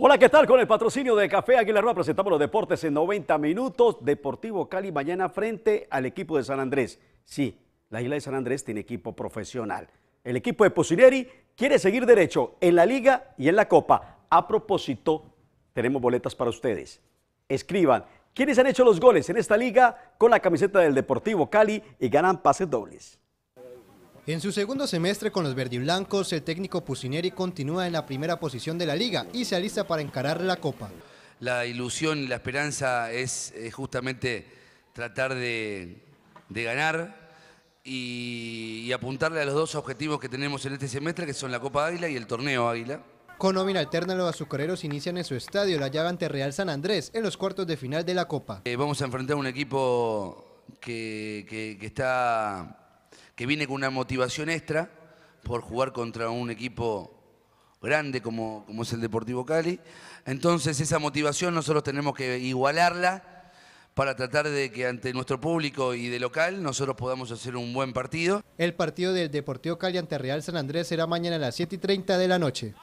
Hola, ¿qué tal? Con el patrocinio de Café Aguilar, Rua presentamos los deportes en 90 minutos. Deportivo Cali mañana frente al equipo de San Andrés. Sí, la isla de San Andrés tiene equipo profesional. El equipo de Pocineri quiere seguir derecho en la liga y en la copa. A propósito, tenemos boletas para ustedes. Escriban quiénes han hecho los goles en esta liga con la camiseta del Deportivo Cali y ganan pases dobles. En su segundo semestre con los verdiblancos, el técnico Pusineri continúa en la primera posición de la liga y se alista para encarar la Copa. La ilusión y la esperanza es, eh, justamente tratar de, ganar y, apuntarle a los dos objetivos que tenemos en este semestre, que son la Copa Águila y el Torneo Águila. Con nómina alterna, los azucareros inician en su estadio la llave ante Real San Andrés en los cuartos de final de la Copa. Eh, vamos a enfrentar a un equipo que está que viene con una motivación extra por jugar contra un equipo grande como, como es el Deportivo Cali. Entonces esa motivación nosotros tenemos que igualarla para tratar de que ante nuestro público y de local nosotros podamos hacer un buen partido. El partido del Deportivo Cali ante Real San Andrés será mañana a las 7 y 30 de la noche.